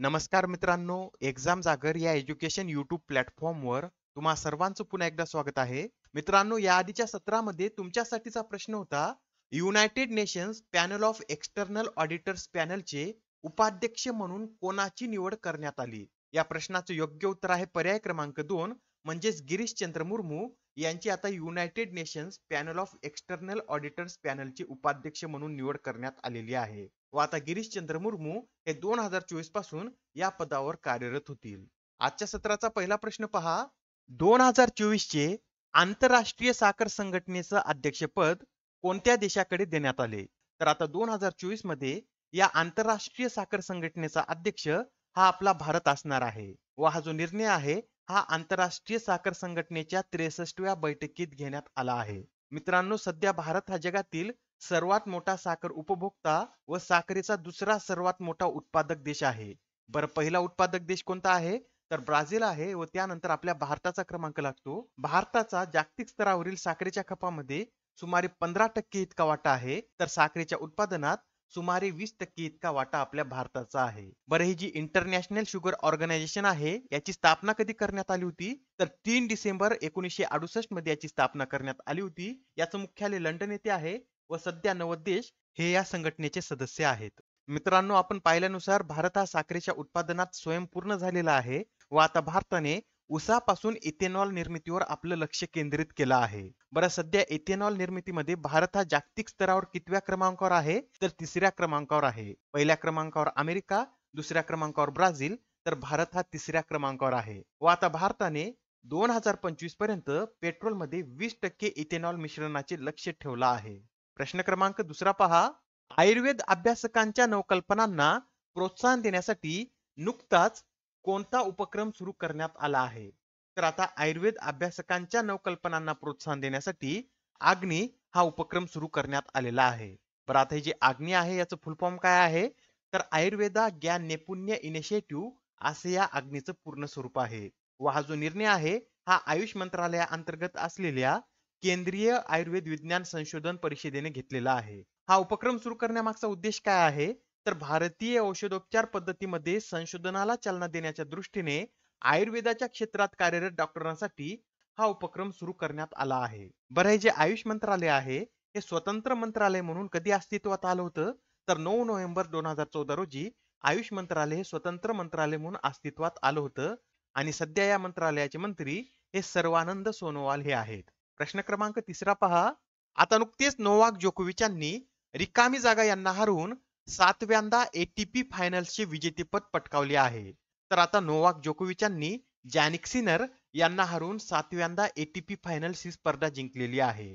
नमस्कार मित्रांनो एक्झाम जागर या एज्युकेशन युट्यूब प्लॅटफॉर्मवर तुम्हा सर्वांचं पुन्हा एकदा स्वागत आहे मित्रांनो या आधीच्या सत्रामध्ये तुमच्यासाठीचा प्रश्न होता United Nations panel of external auditors पॅनलचे उपाध्यक्ष म्हणून कोणाची निवड करण्यात आली या प्रश्नाचं योग्य उत्तर आहे पर्याय क्रमांक दोन म्हणजेच गिरीश चंद्र मुर्मू यांची आता United Nations panel of external auditors पॅनलचे उपाध्यक्ष म्हणून निवड करण्यात आलेली आहे व आता गिरीशचंद्र मुर्मू हे दोन हजार चोवीस पासून या पदावर कार्यरत होतील आजच्या सत्राचा पहिला प्रश्न पहा दोन हजार चोवीस चे आंतरराष्ट्रीय साखर संघटनेचं अध्यक्षपद कोणत्या देशाकडे देण्यात आले तर आता दोन हजार चोवीस मध्ये या आंतरराष्ट्रीय साखर संघटनेचा अध्यक्ष हा आपला भारत असणार आहे व हा जो निर्णय आहे हा आंतरराष्ट्रीय साखर संघटनेच्या त्रेसष्टव्या बैठकीत घेण्यात आला आहे मित्रांनो सध्या भारत हा जगातील सर्वात मोठा साखर उपभोक्ता व साखरेचा दुसरा सर्वात मोठा उत्पादक देश आहे बरं पहिला उत्पादक देश कोणता आहे तर ब्राझील आहे व त्यानंतर आपल्या भारताचा क्रमांक लागतो भारताचा जागतिक स्तरावरील साखरेच्या खपामध्ये सुमारे पंधरा टक्के इतका वाटा आहे तर साखरेच्या उत्पादनात सुमारे वीस टक्के इतका वाटा आपल्या भारताचा आहे बरं ही जी इंटरनॅशनल शुगर ऑर्गनायझेशन आहे याची स्थापना कधी करण्यात आली होती तर तीन डिसेंबर एकोणीसशे अडुसष्ट मध्ये याची स्थापना करण्यात आली होती याचं मुख्यालय लंडन येथे आहे व सध्या नव्वद देश हे या संघटनेचे सदस्य आहेत मित्रांनो आपण पाहिल्यानुसार भारत हा साखरेच्या उत्पादनात स्वयंपूर्ण झालेला आहे व आता भारताने उसापासून इथेनॉल निर्मितीवर आपलं लक्ष केंद्रित केलं आहे बरं सध्या इथेनॉल निर्मितीमध्ये भारत हा जागतिक स्तरावर कितव्या क्रमांकावर आहे तर तिसऱ्या क्रमांकावर आहे पहिल्या क्रमांकावर अमेरिका दुसऱ्या क्रमांकावर ब्राझील तर भारत हा तिसऱ्या क्रमांकावर आहे व आता भारताने दोन हजार पंचवीस पर्यंत पेट्रोलमध्ये वीस टक्के इथेनॉल मिश्रणाचे लक्ष ठेवलं आहे प्रश्न क्रमांक दुसरा पहा आयुर्वेद अभ्यासकांच्या नवकल्पनांना प्रोत्साहन देण्यासाठी नुकताच कोणता उपक्रम सुरू करण्यात आला आहे तर आता आयुर्वेद अभ्यासकांच्या नवकल्पनांना प्रोत्साहन देण्यासाठी आग्नी हा उपक्रम सुरू करण्यात आलेला आहे बरं आता हे जे आग्नी आहे याचं फुलफॉर्म काय आहे तर आयुर्वेदा ज्ञान नैपुण्य इनिशिएटिव्ह असे या आग्नीचं पूर्ण स्वरूप आहे व हा जो निर्णय आहे हा आयुष मंत्रालया अंतर्गत असलेल्या केंद्रीय आयुर्वेद विज्ञान संशोधन परिषदेने घेतलेला आहे हा उपक्रम सुरू करण्यामागचा उद्देश काय आहे तर भारतीय औषधोपचार पद्धतीमध्ये संशोधनाला चालना देण्याच्या दृष्टीने आयुर्वेदाच्या क्षेत्रात कार्यरत डॉक्टरांसाठी हा उपक्रम सुरू करण्यात आला आहे बरं हे जे आयुष मंत्रालय आहे हे स्वतंत्र मंत्रालय म्हणून कधी अस्तित्वात आलं होतं तर नऊ नोव्हेंबर दोन हजार चौदा रोजी आयुष मंत्रालय हे स्वतंत्र मंत्रालय म्हणून अस्तित्वात आलं होतं आणि सध्या या मंत्रालयाचे मंत्री हे सर्वानंद सोनोवाल हे आहेत प्रश्न क्रमांक तिसरा पहा आता नुकतेच नोवाक जोकोविचांनी रिकामी जागा यांना हरवून सातव्यांदा एटीपी फायनल्सचे विजेतेपद पटकावले आहे तर आता नोवाक जोकोविच यांनी जॅनिक सिनर यांना हरवून सातव्यांदा एटीपी फायनल्स ही स्पर्धा जिंकलेली आहे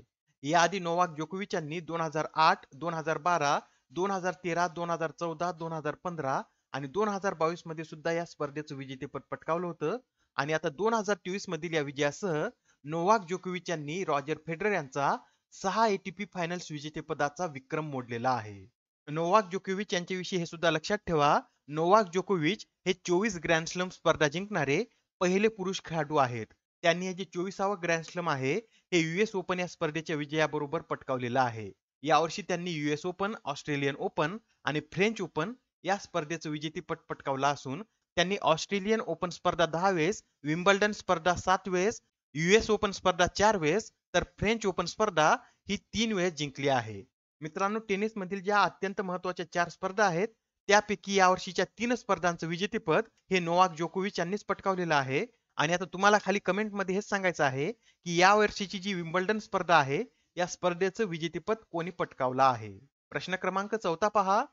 याआधी नोवाक जोकोविच यांनी दोन हजार आठ दोन हजार बारा दोन हजार तेरा दोन हजार चौदा दोन हजार पंधरा आणि दोन हजार बावीस मध्ये सुद्धा या स्पर्धेचं विजेतेपद पटकावलं होतं आणि आता दोन हजार तेवीस मधील या विजयासह नोवाक जोकोविच यांनी रॉजर फेडरर यांचा सहा एटीपी फायनल्स विजेतेपदाचा विक्रम मोडलेला आहे नोवाक जोकोविच यांच्याविषयी हे सुद्धा लक्षात ठेवा नोवाक जोकोविच हे चोवीस ग्रँडस्लम स्पर्धा जिंकणारे पहिले पुरुष खेळाडू आहेत त्यांनी हे जे चोवीसावा ग्रँडस्लम आहे हे युएस ओपन या स्पर्धेच्या विजयाबरोबर पटकावलेलं आहे यावर्षी त्यांनी युएस ओपन ऑस्ट्रेलियन ओपन आणि फ्रेंच ओपन या स्पर्धेचं विजेतेपट पटकावला असून त्यांनी ऑस्ट्रेलियन ओपन स्पर्धा दहा वेळेस विम्बल्डन स्पर्धा सात वेळेस युएस ओपन स्पर्धा चार वेळेस तर फ्रेंच ओपन स्पर्धा ही तीन वेळेस जिंकली आहे मित्रांनो टेनिस मधील ज्या अत्यंत महत्वाच्या चार स्पर्धा आहेत त्यापैकी या वर्षीच्या तीन स्पर्धांचं विजेतेपद हे नोवाक जोकोविच यांनीच पटकावलेलं आहे आणि आता तुम्हाला खाली कमेंटमध्ये हेच सांगायचं आहे की या वर्षीची जी विम्बल्डन स्पर्धा आहे या स्पर्धेचं विजेतेपद कोणी पटकावलं आहे प्रश्न क्रमांक चौथा पहा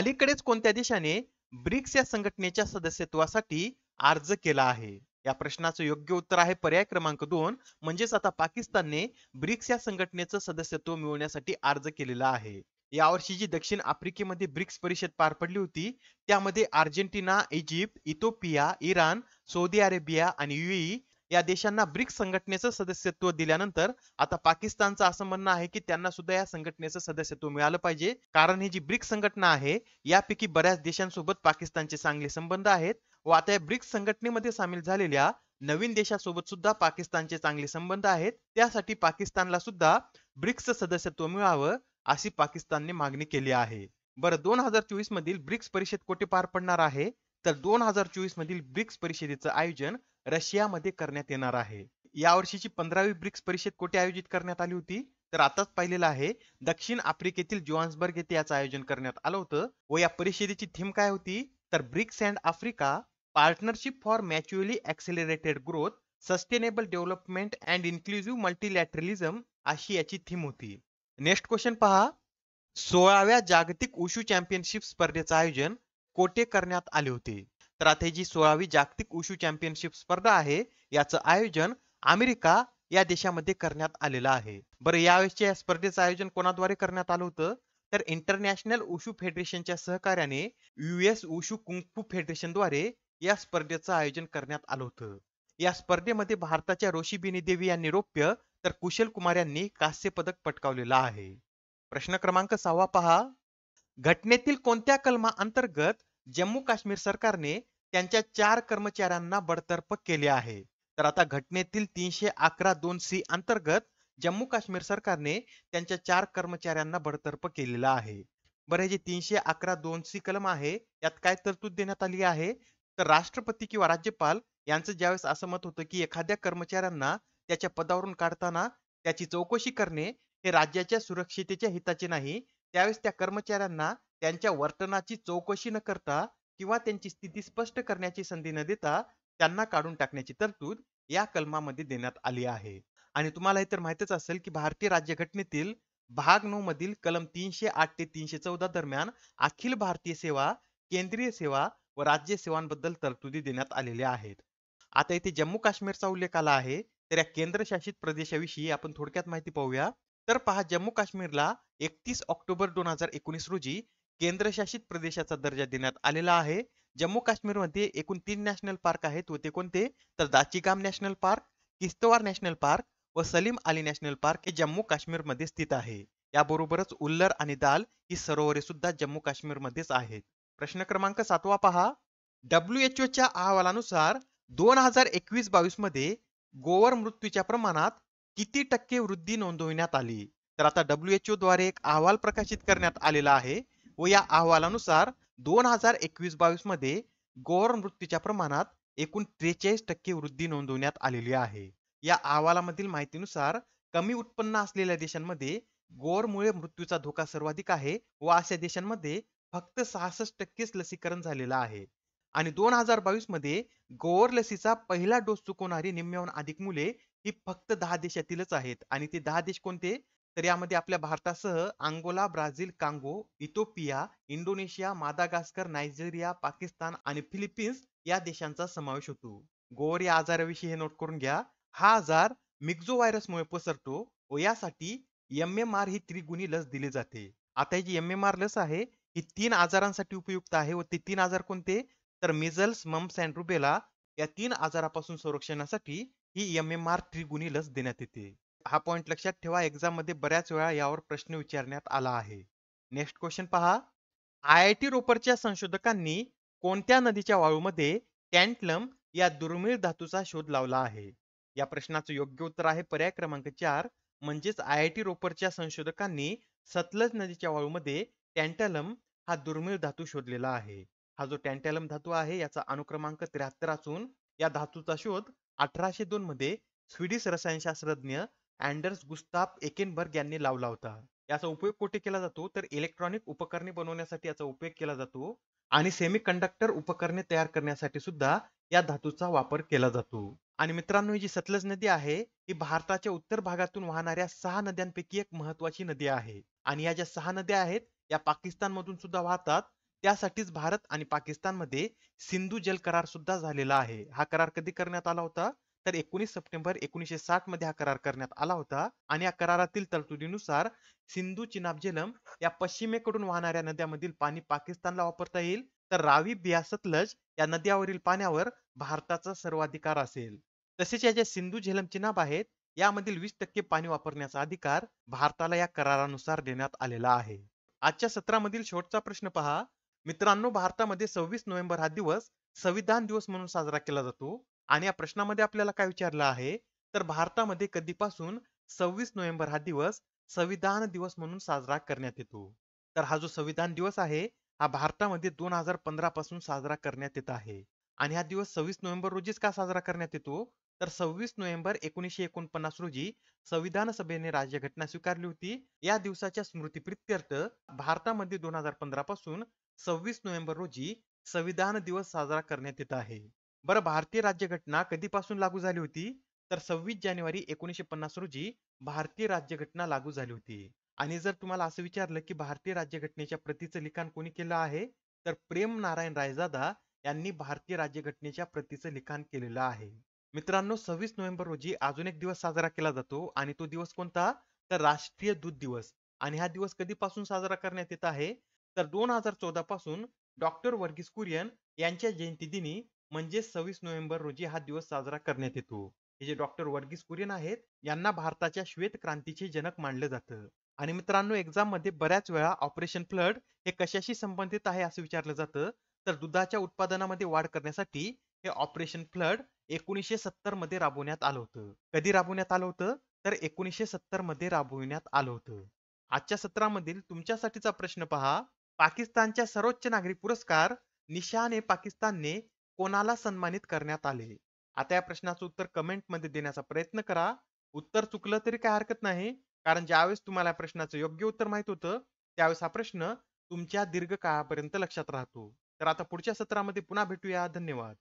अलीकडेच कोणत्या देशाने ब्रिक्स या संघटनेच्या सदस्यत्वासाठी अर्ज केला आहे या प्रश्नाचं योग्य उत्तर आहे पर्याय क्रमांक दोन म्हणजेच आता पाकिस्तानने ब्रिक्स या संघटनेचं सदस्यत्व मिळवण्यासाठी अर्ज केलेला आहे यावर्षी जी दक्षिण आफ्रिकेमध्ये ब्रिक्स परिषद पार पडली होती त्यामध्ये Argentina Egypt Ethiopia Iran Saudi Arabia आणि युई या देशांना ब्रिक्स संघटनेचं सदस्यत्व दिल्यानंतर आता पाकिस्तानचं असं म्हणणं आहे की त्यांना सुद्धा या संघटनेचं सदस्यत्व मिळालं पाहिजे कारण ही जी ब्रिक्स संघटना आहे यापैकी बऱ्याच देशांसोबत पाकिस्तानचे चांगले संबंध आहेत व आता ब्रिक्स संघटनेमध्ये सामील झालेल्या नवीन देशासोबत सुद्धा पाकिस्तानचे चांगले संबंध आहेत त्यासाठी पाकिस्तानला सुद्धा ब्रिक्सचं सदस्यत्व मिळावं अशी पाकिस्तानने मागणी केली आहे बरं दोन हजार चोवीस मधील ब्रिक्स परिषद कोठे पार पडणार आहे तर दोन हजार चोवीस मधील ब्रिक्स परिषदेचं आयोजन रशियामध्ये करण्यात येणार आहे या वर्षीची पंधरावी ब्रिक्स परिषद कोठे आयोजित करण्यात आली होती तर आताच पाहिलेलं आहे दक्षिण आफ्रिकेतील जोहान्सबर्ग येथे याचं आयोजन करण्यात आलं होतं व या परिषदेची थीम काय होती तर BRICS and Africa partnership for mutually accelerated growth sustainable development and inclusive multilateralism अशी याची थीम होती नेक्स्ट क्वेश्चन पहा सोळाव्या जागतिक उशू चॅम्पियनशिप स्पर्धेचं आयोजन कोठे करण्यात आले होते तर आता जी सोळावी जागतिक उशू चॅम्पियनशिप स्पर्धा आहे याचं आयोजन अमेरिका या देशामध्ये करण्यात आलेलं आहे बरं यावेळेसच्या या स्पर्धेचं आयोजन कोणाद्वारे करण्यात आलं होतं तर इंटरनॅशनल उशू फेडरेशनच्या सहकार्याने युएस उशू कुंकू फेडरेशनद्वारे या स्पर्धेचं आयोजन करण्यात आलं होतं या स्पर्धेमध्ये भारताच्या रोशीबिनी देवी यांनी रौप्य तर कुशल कुमार यांनी कास्य पदक पटकावलेलं आहे प्रश्न क्रमांक सहावा पहा घटनेतील कोणत्या कलमा अंतर्गत जम्मू काश्मीर सरकारने त्यांच्या चार कर्मचाऱ्यांना बडतर्फ केले आहे तर आता घटनेतील तीनशे अकरा दोन सी अंतर्गत जम्मू काश्मीर सरकारने त्यांच्या चार कर्मचाऱ्यांना बडतर्फ केलेला आहे बरं हे जे तीनशे अकरा दोन सी कलम आहे यात काय तरतूद देण्यात आली आहे तर राष्ट्रपती किंवा राज्यपाल यांचं ज्यावेळेस असं मत होतं की एखाद्या कर्मचाऱ्यांना त्याच्या पदावरून काढताना त्याची चौकशी करणे हे राज्याच्या सुरक्षितेच्या हिताचे नाही त्यावेळेस त्या कर्मचाऱ्यांना त्यांच्या वर्तनाची चौकशी न करता किंवा त्यांची स्थिती स्पष्ट करण्याची संधी न देता त्यांना काढून टाकण्याची तरतूद या कलमामध्ये देण्यात आली आहे आणि तुम्हाला हे तर माहितच असेल की भारतीय राज्यघटनेतील भाग नऊ मधील कलम तीनशे आठ ते तीनशे चौदा दरम्यान अखिल भारतीय सेवा केंद्रीय सेवा व राज्य सेवांबद्दल तरतुदी देण्यात आलेल्या आहेत आता इथे जम्मू काश्मीरचा उल्लेख आला आहे तर या केंद्रशासित प्रदेशाविषयी आपण थोडक्यात माहिती पाहूया तर पहा जम्मू काश्मीरला एकतीस ऑक्टोबर दोन हजार एकोणीस रोजी केंद्रशासित प्रदेशाचा दर्जा देण्यात आलेला आहे जम्मू काश्मीरमध्ये एकूण तीन नॅशनल पार्क आहेत व ते कोणते तर Dachigam national park Kishtwar national park व सलीम अली नॅशनल पार्क हे जम्मू काश्मीरमध्ये स्थित आहे याबरोबरच उल्लर आणि दाल ही सरोवरे सुद्धा जम्मू काश्मीरमध्येच आहेत प्रश्न क्रमांक सातवा पहा डब्ल्यू एच ओच्या अहवालानुसार दोन हजार एकवीस बावीस मध्ये गोवर मृत्यूच्या प्रमाणात किती टक्के वृद्धी नोंदविण्यात आली तर आता डब्ल्यू द्वारे एक अहवाल प्रकाशित करण्यात आलेला आहे व या अहवालानुसार दोन हजार एकवीस बावीस मध्ये गोवर मृत्यूच्या प्रमाणात एकूण त्रेचाळीस टक्के वृद्धी नोंदवण्यात आलेली आहे या अहवालामधील माहितीनुसार कमी उत्पन्न असलेल्या देशांमध्ये मुळे मृत्यूचा धोका सर्वाधिक आहे व अशा देशांमध्ये फक्त सहासष्ट टक्केच लसीकरण झालेलं आहे आणि दोन हजार बावीस मध्ये गोवर लसीचा पहिला डोस चुकवणारी निम्म्याहून अधिक मुले ही फक्त दहा देशातीलच आहेत आणि ते दहा देश कोणते तर यामध्ये आपल्या भारतासह Angola Brazil Congo Ethiopia Indonesia Madagascar Nigeria Pakistan आणि फिलिपिन्स या देशांचा समावेश होतो गोवर या आजाराविषयी हे नोट करून घ्या हा आजार मिक्झो व्हायरसमुळे पसरतो व यासाठी एम एम आर ही त्रिगुणी लस दिली जाते आता ही जी एम एम आर लस आहे ही तीन आजारांसाठी उपयुक्त आहे व ते तीन आजार कोणते तर मिझल्स मम्स अँड रुबेला या तीन आजारापासून संरक्षणासाठी ही एम एम आर लस देण्यात येते हा पॉइंट लक्षात ठेवा एक्झाम मध्ये बऱ्याच वेळा यावर प्रश्न विचारण्यात आला आहे नेक्स्ट क्वेश्चन पहा आय आय टी रोपरच्या संशोधकांनी कोणत्या नदीच्या वाळूमध्ये टँटलम या दुर्मिळ धातूचा शोध लावला आहे या प्रश्नाचं योग्य उत्तर आहे पर्याय क्रमांक चार म्हणजेच आय आय टी रोपरच्या संशोधकांनी सतलज नदीच्या वाळूमध्ये टँटलम हा दुर्मिळ धातू शोधलेला आहे हा जो टँटॅलम धातू आहे याचा अनुक्रमांक त्र्याहत्तर असून या धातूचा शोध अठराशे दोन मध्ये स्वीडिश रसायनशास्त्रज्ञ अँडर्स गुस्ताप एकेनबर्ग यांनी लावला होता याचा उपयोग कुठे केला जातो तर इलेक्ट्रॉनिक उपकरणे बनवण्यासाठी याचा उपयोग केला जातो आणि सेमी कंडक्टर उपकरणे तयार करण्यासाठी सुद्धा या धातूचा वापर केला जातो आणि मित्रांनो ही जी सतलज नदी आहे ही भारताच्या उत्तर भागातून वाहणाऱ्या सहा नद्यांपैकी एक महत्वाची नदी आहे आणि या ज्या सहा नद्या आहेत या पाकिस्तानमधून सुद्धा वाहतात त्यासाठीच भारत आणि पाकिस्तानमध्ये सिंधू जल करार सुद्धा झालेला आहे हा करार कधी करण्यात आला होता तर एकोणीस सप्टेंबर एकोणीसशे साठ मध्ये हा करार करण्यात आला होता आणि या करारातील तरतुदीनुसार सिंधू चिनाब जेलम या पश्चिमेकडून वाहणाऱ्या नद्यांमधील पाणी पाकिस्तानला वापरता येईल तर रावी बिया या नद्यावरील पाण्यावर भारताचा सर्वाधिकार असेल तसेच या ज्या सिंधू झेलम चिनाब आहेत यामधील वीस टक्के पाणी वापरण्याचा अधिकार भारताला या करारानुसार देण्यात आलेला आहे आजच्या सत्रामधील शेवटचा प्रश्न पहा मित्रांनो भारतामध्ये सव्वीस नोव्हेंबर हा दिवस संविधान दिवस म्हणून साजरा केला जातो आणि या प्रश्नामध्ये आपल्याला काय विचारलं आहे तर भारतामध्ये कधीपासून सव्वीस नोव्हेंबर हा दिवस संविधान दिवस म्हणून साजरा करण्यात येतो तर हा जो संविधान दिवस आहे हा भारतामध्ये दोन हजार पंधरा पासून साजरा करण्यात येत आहे आणि हा दिवस सव्वीस नोव्हेंबर रोजीच का साजरा करण्यात येतो तर सव्वीस नोव्हेंबर एकोणीसशे एकोणपन्नास रोजी संविधान सभेने राज्यघटना स्वीकारली होती या दिवसाच्या स्मृतीप्रित्यर्थ भारतामध्ये दोन हजार पंधरा पासून सव्वीस नोव्हेंबर रोजी संविधान दिवस साजरा करण्यात येत आहे बरं भारतीय राज्यघटना कधीपासून लागू झाली होती तर सव्वीस जानेवारी एकोणीसशे पन्नास रोजी भारतीय राज्यघटना लागू झाली होती आणि जर तुम्हाला असं विचारलं की भारतीय राज्यघटनेच्या प्रतीचं लिखाण कोणी केलं आहे तर प्रेम नारायण रायजादा यांनी भारतीय राज्यघटनेच्या प्रतीचं लिखाण केलेलं आहे मित्रांनो सव्वीस नोव्हेंबर रोजी अजून एक दिवस साजरा केला जातो आणि तो दिवस कोणता तर राष्ट्रीय दूध दिवस आणि हा दिवस कधीपासून साजरा करण्यात येत आहे तर दोन हजार चौदा पासून डॉक्टर वर्गीस कुरियन यांच्या जयंती दिनी म्हणजे सव्वीस नोव्हेंबर रोजी हा दिवस साजरा करण्यात येतो हे जे डॉक्टर वर्गीस कुरियन आहेत यांना भारताच्या श्वेत क्रांतीचे जनक मानलं जातं आणि मित्रांनो एक्झाम मध्ये बऱ्याच वेळा ऑपरेशन फ्लड हे कशाशी संबंधित आहे असं विचारलं जातं तर दुधाच्या उत्पादनामध्ये वाढ करण्यासाठी हे ऑपरेशन फ्लड एकोणीसशे सत्तर मध्ये राबवण्यात आलं होतं कधी राबवण्यात आलं होतं तर एकोणीसशे सत्तर मध्ये राबविण्यात आलं होतं आजच्या सत्रामधील तुमच्यासाठीचा प्रश्न पहा पाकिस्तानच्या सर्वोच्च नागरिक पुरस्कार निशाने पाकिस्तानने कोणाला सन्मानित करण्यात आले आता या प्रश्नाचं उत्तर कमेंटमध्ये देण्याचा प्रयत्न करा उत्तर चुकलं तरी काय हरकत नाही कारण ज्यावेळेस तुम्हाला प्रश्नाचं योग्य उत्तर माहित होतं त्यावेळेस हा प्रश्न तुमच्या दीर्घ काळापर्यंत लक्षात राहतो तर आता पुढच्या सत्रामध्ये पुन्हा भेटूया धन्यवाद